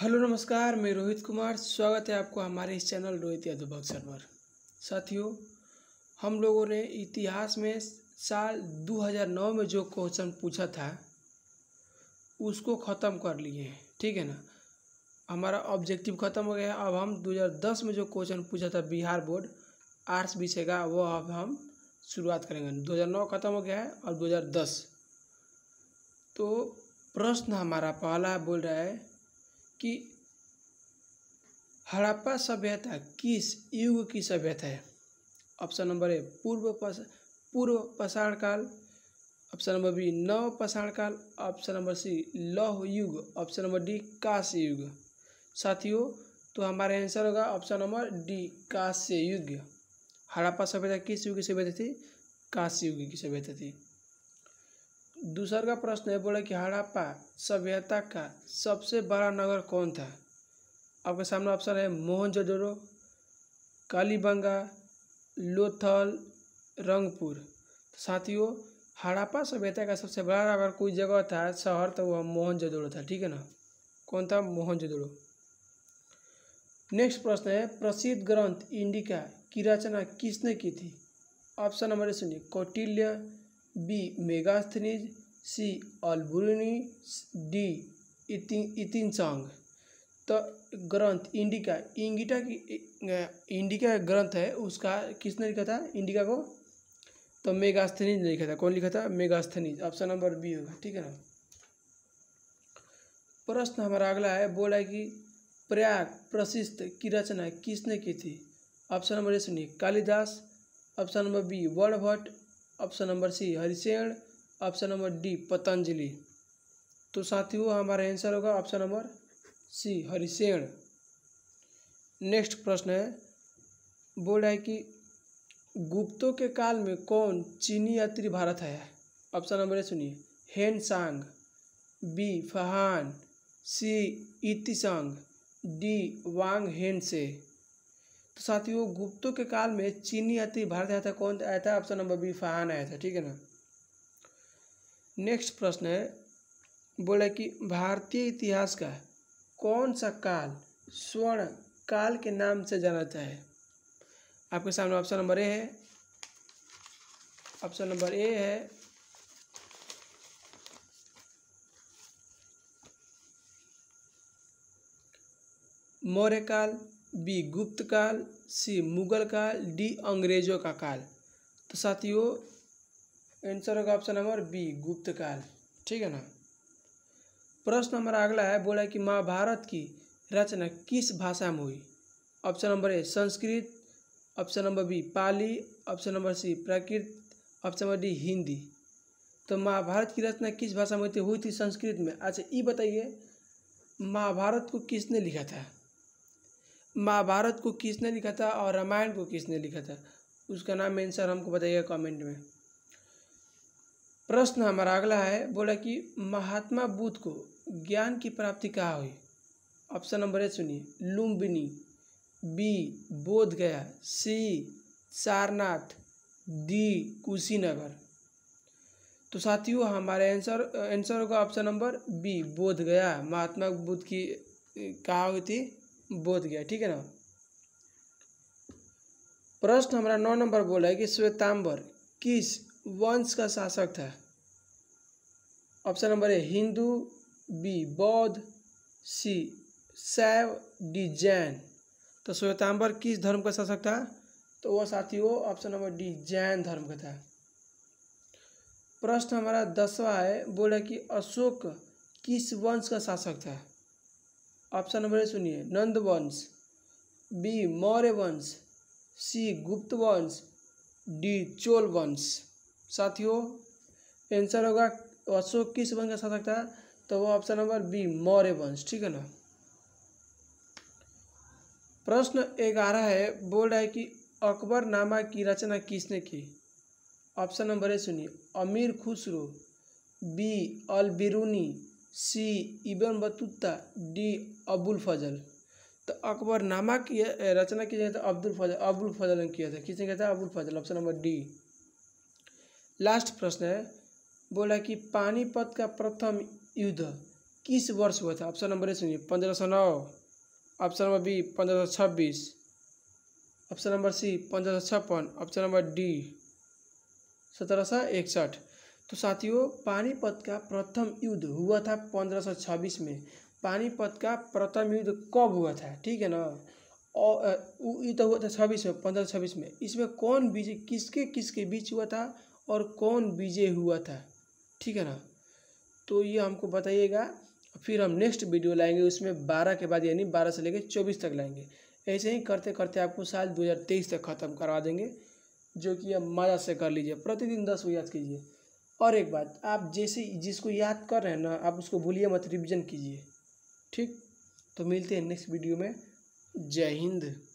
hello नमस्कार मैं रोहित कुमार स्वागत है आपको हमारे इस चैनल रोहित यादव बक्सर पर साथियों हम लोगों ने इतिहास में साल 2009 में जो क्वेश्चन पूछा था उसको ख़त्म कर लिए हैं ठीक है ना हमारा ऑब्जेक्टिव ख़त्म हो गया अब हम 2010 में जो क्वेश्चन पूछा था बिहार बोर्ड आर्ट्स विषय का वो अब हम शुरुआत करेंगे 2009 ख़त्म हो गया है और 2010 तो प्रश्न हमारा पहला बोल रहा है कि हड़प्पा सभ्यता किस युग की सभ्यता है ऑप्शन नंबर ए पूर्व पस, पूर्व पषाण काल ऑप्शन नंबर बी नव पषाण काल ऑप्शन नंबर सी लौह युग ऑप्शन नंबर डी काश्य युग साथियों तो हमारा आंसर होगा ऑप्शन नंबर डी काश्य युग हड़प्पा सभ्यता किस युग की सभ्यता थी काश्य युग की सभ्यता थी दूसर का प्रश्न है बोले कि हड़प्पा सभ्यता का सबसे बड़ा नगर कौन था आपके सामने ऑप्शन है मोहनजोदड़ो कालीबंगा लोथल रंगपुर तो साथियों हड़प्पा सभ्यता का सबसे बड़ा अगर कोई जगह था शहर तो वह मोहनजोदड़ो था ठीक है ना कौन था मोहनजोदड़ो नेक्स्ट प्रश्न है प्रसिद्ध ग्रंथ इंडिका की रचना किसने की थी ऑप्शन नंबर सुनिए Kautilya B Megasthenes C Alberuni D इतिन इतिनसांग तो ग्रंथ इंडिका इंगिटा की इंडिका ग्रंथ है उसका किसने लिखा था इंडिका को तो मेगास्थनीज ने लिखा था कौन लिखा था मेगास्थनीज ऑप्शन नंबर बी होगा ठीक है ना प्रश्न हमारा अगला है बोला है कि प्रयाग प्रशिस्त की रचना किसने की थी ऑप्शन नंबर ए सुनिए Kalidas option number B Bhatt option number C Harishena option number D Patanjali तो साथियों हमारा आंसर होगा option number C Harishena next प्रश्न है बोल रहा है कि गुप्तों के काल में कौन चीनी यात्री भारत आया है ऑप्शन नंबर ए सुनिए हेन सांग बी फहान सी इतिसंग डी वांग हेन से तो साथियों गुप्तों के काल में चीनी अति भारत आया था कौन आया था ऑप्शन नंबर बी फान आया था ठीक है ना नेक्स्ट प्रश्न है बोला कि भारतीय इतिहास का कौन सा काल स्वर्ण काल के नाम से जाना जाता है आपके सामने ऑप्शन नंबर ए है ऑप्शन नंबर ए है मौर्य काल बी गुप्त काल सी मुगल काल डी अंग्रेजों का काल तो साथियों आंसर होगा ऑप्शन नंबर बी गुप्त काल ठीक है ना प्रश्न नंबर अगला है बोला है कि महाभारत की रचना किस भाषा में हुई option number A Sanskrit option number B Pali option number C Prakrit option number D Hindi तो महाभारत की रचना किस भाषा में हुई थी हुई थी संस्कृत में अच्छा ये बताइए महाभारत को किसने लिखा था महाभारत को किसने लिखा था और रामायण को किसने लिखा था उसका नाम आंसर हमको बताइएगा कमेंट में प्रश्न हमारा अगला है बोला कि महात्मा बुद्ध को ज्ञान की प्राप्ति कहाँ हुई ऑप्शन नंबर ए सुनिए लुम्बिनी बी बोध गया सी सारनाथ डी कुशीनगर तो साथियों हमारे आंसर आंसर होगा option number B Bodh Gaya महात्मा बुद्ध की कहा हुई थी बोध गया ठीक है ना प्रश्न हमारा नौ नंबर बोला है कि श्वेतांबर किस वंश का शासक था option number A Hindu B Baudh C शैव डी जैन तो श्वेतांबर किस धर्म का शासक था तो वह हो ऑप्शन नंबर डी जैन धर्म का था प्रश्न हमारा दसवा है बोला कि अशोक किस वंश का शासक था ऑप्शन नंबर सुनिए नंद वंश बी मौर्य वंश सी गुप्त वंश डी चोल वंश साथियों आंसर होगा अशोक किस वंश का साथ था तो वो ऑप्शन नंबर बी मौर्य वंश ठीक है ना प्रश्न ग्यारह है बोल रहा है कि अकबर नामा की रचना किसने की ऑप्शन नंबर ए सुनिए Amir Khusro B Alberuni C Ibn Battuta D Abul Fazl तो अकबर नामा की रचना की जाए तो अब्दुल फजल अबुल फजल ने किया था किसने किया था Abul Fazl option number D last प्रश्न है बोला कि पानीपत का प्रथम युद्ध किस वर्ष हुआ था ऑप्शन नंबर ए सुनिए पंद्रह सौ नौ ऑप्शन नंबर बी पंद्रह सौ छब्बीस ऑप्शन नंबर सी पंद्रह सौ छप्पन ऑप्शन नंबर डी सत्रह सौ इकसठ तो साथियों पानीपत का प्रथम युद्ध हुआ था 1526 में पानीपत का प्रथम युद्ध कब हुआ था ठीक है ना और ये तो हुआ था छब्बीस में पंद्रह छब्बीस में इसमें कौन विजय किसके किसके बीच हुआ था और कौन विजय हुआ था ठीक है ना तो ये हमको बताइएगा फिर हम नेक्स्ट वीडियो लाएंगे उसमें बारह के बाद यानी बारह से लेकर चौबीस तक लाएंगे ऐसे ही करते करते आपको साल दो हज़ार तेईस तक ख़त्म करवा देंगे जो कि आप मज़ा से कर लीजिए प्रतिदिन दस वो याद कीजिए और एक बात आप जैसे जिसको याद कर रहे हैं ना आप उसको भूलिए मत रिविजन कीजिए ठीक तो मिलते हैं नेक्स्ट वीडियो में जय हिंद